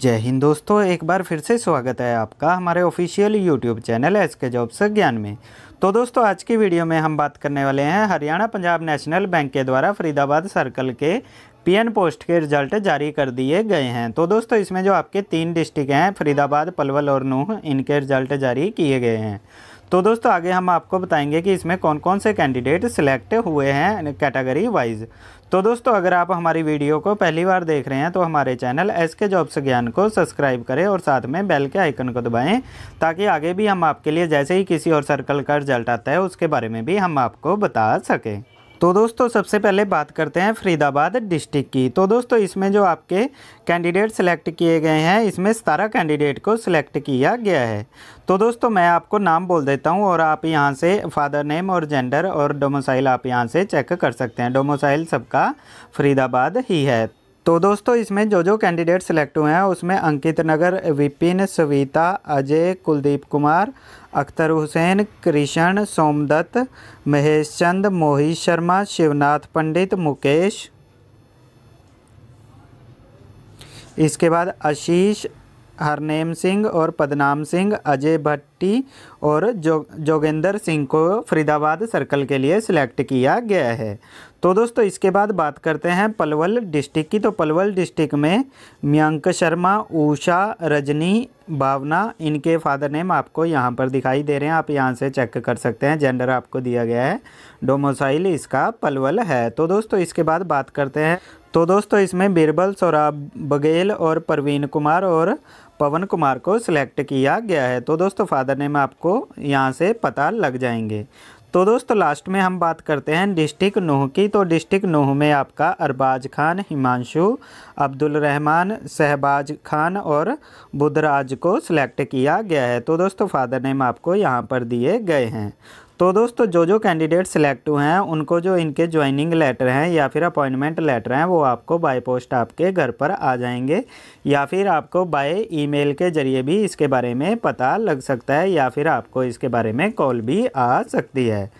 जय हिंद दोस्तों एक बार फिर से स्वागत है आपका हमारे official YouTube channel S K jobs Gyan में तो दोस्तों आज की वीडियो में हम बात करने वाले हैं हरियाणा पंजाब नेशनल बैंक के द्वारा फरीदाबाद सर्कल के पीएन पोस्ट के रिजल्ट जारी कर दिए गए हैं तो दोस्तों इसमें जो आपके तीन डिस्ट्रिक्ट हैं फरीदाबाद पलवल और नूह इनके रिजल्ट जारी किए गए हैं तो दोस्तों आगे हम आपको बताएंगे कि इसमें कौन कौन से कैंडिडेट सिलेक्ट हुए हैं कैटेगरी वाइज तो दोस्तों अगर आप हमारी वीडियो को पहली बार देख रहे हैं तो हमारे चैनल एस के जॉब्स ज्ञान को सब्सक्राइब करें और साथ में बेल के आइकन को दबाएं ताकि आगे भी हम आपके लिए जैसे ही किसी और सर्कल का रिजल्ट आता है उसके बारे में भी हम आपको बता सकें तो दोस्तों सबसे पहले बात करते हैं फरीदाबाद डिस्ट्रिक्ट की तो दोस्तों इसमें जो आपके कैंडिडेट सेलेक्ट किए गए हैं इसमें सतारह कैंडिडेट को सिलेक्ट किया गया है तो दोस्तों मैं आपको नाम बोल देता हूँ और आप यहाँ से फादर नेम और जेंडर और डोमोसाइल आप यहाँ से चेक कर सकते हैं डोमोसाइल सबका फरीदाबाद ही है तो दोस्तों इसमें जो जो कैंडिडेट सिलेक्ट हुए हैं उसमें अंकित नगर विपिन सविता अजय कुलदीप कुमार अख्तर हुसैन कृष्ण सोमदत्त महेश चंद मोहित शर्मा शिवनाथ पंडित मुकेश इसके बाद आशीष हरनेम सिंह और पदनाम सिंह अजय भट्टी और जो जोगेंद्र सिंह को फरीदाबाद सर्कल के लिए सिलेक्ट किया गया है तो दोस्तों इसके बाद बात करते हैं पलवल डिस्ट्रिक्ट की तो पलवल डिस्ट्रिक्ट में मयंक शर्मा उषा रजनी भावना इनके फादर नेम आपको यहाँ पर दिखाई दे रहे हैं आप यहाँ से चेक कर सकते हैं जेंडर आपको दिया गया है डोमोसाइल इसका पलवल है तो दोस्तों इसके बाद बात करते हैं तो दोस्तों इसमें बीरबल सौराब बघेल और परवीन कुमार और पवन कुमार को सिलेक्ट किया गया है तो दोस्तों फादर नेम आपको यहाँ से पता लग जाएंगे तो दोस्तों लास्ट में हम बात करते हैं डिस्ट्रिक्ट नूह की तो डिस्ट्रिक्ट नूह में आपका अरबाज खान हिमांशु अब्दुल रहमान शहबाज खान और बुधराज को सिलेक्ट किया गया है तो दोस्तों फादर नेम आपको यहाँ पर दिए गए हैं तो दोस्तों जो जो कैंडिडेट सिलेक्ट हुए हैं उनको जो इनके ज्वाइनिंग लेटर हैं या फिर अपॉइंटमेंट लेटर हैं वो आपको बाय पोस्ट आपके घर पर आ जाएंगे या फिर आपको बाय ईमेल के ज़रिए भी इसके बारे में पता लग सकता है या फिर आपको इसके बारे में कॉल भी आ सकती है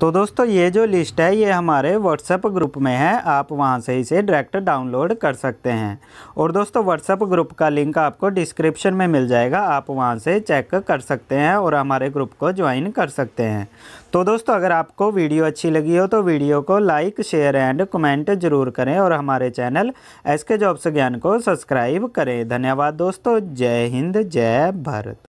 तो दोस्तों ये जो लिस्ट है ये हमारे व्हाट्सएप ग्रुप में है आप वहाँ से इसे डायरेक्ट डाउनलोड कर सकते हैं और दोस्तों व्हाट्सएप ग्रुप का लिंक आपको डिस्क्रिप्शन में मिल जाएगा आप वहाँ से चेक कर सकते हैं और हमारे ग्रुप को ज्वाइन कर सकते हैं तो दोस्तों अगर आपको वीडियो अच्छी लगी हो तो वीडियो को लाइक शेयर एंड कमेंट जरूर करें और हमारे चैनल एस के जॉब्स ज्ञान को सब्सक्राइब करें धन्यवाद दोस्तों जय हिंद जय भारत